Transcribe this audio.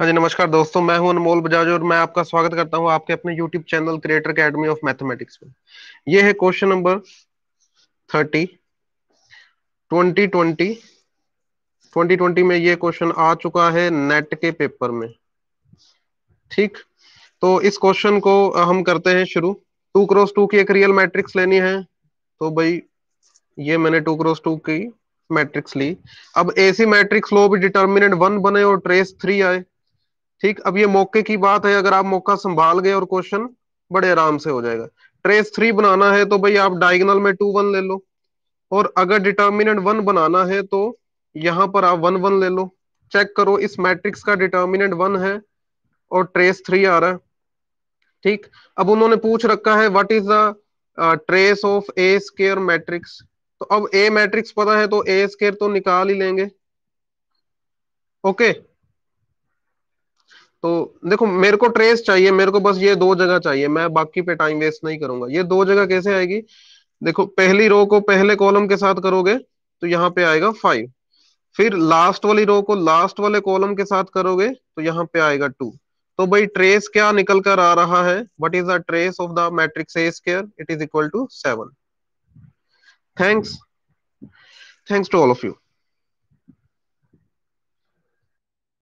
हाँ जी नमस्कार दोस्तों मैं हूं अनमोल बजाज और मैं आपका स्वागत करता हूं आपके अपने YouTube channel creator academy of mathematics में ये है question number thirty twenty twenty twenty twenty में ये क्वेश्चन आ चुका है नेट के पेपर में ठीक तो इस क्वेश्चन को हम करते हैं शुरू टू क्रॉस टू की एक रियल मैट्रिक्स लेनी है तो भाई ये मैंने टू क्रॉस टू की मैट्रिक्स ली अब एसी मैट्रिक्स लो भी डिटर्मिनेंट वन बने और ट्रेस थ्री आए ठीक अब ये मौके की बात है अगर आप मौका संभाल गए और क्वेश्चन बड़े आराम से हो जाएगा ट्रेस थ्री बनाना है तो भाई आप डायगनल में टू वन ले लो और अगर डिटर्मिनेंट वन बनाना है तो यहां पर आप वन वन ले लो चेक करो इस मैट्रिक्स का डिटर्मिनेंट वन है और ट्रेस थ्री आ रहा है ठीक अब उन्होंने पूछ रखा है what is the trace of a square matrix तो अब ए मैट्रिक्स पता है तो ए स्केयर तो निकाल ही लेंगे ओके okay. तो देखो मेरे को ट्रेस चाहिए मेरे को बस ये दो जगह चाहिए मैं बाकी पे टाइम वेस्ट नहीं करूंगा ये दो जगह कैसे आएगी देखो पहली रो को पहले कॉलम के साथ करोगे तो यहाँ पे आएगा फाइव फिर लास्ट वाली रो को लास्ट वाले कॉलम के साथ करोगे तो यहाँ पे आएगा टू तो भाई ट्रेस क्या निकल कर आ रहा है what is the trace of the matrix a square it is equal to seven thanks thanks to all of you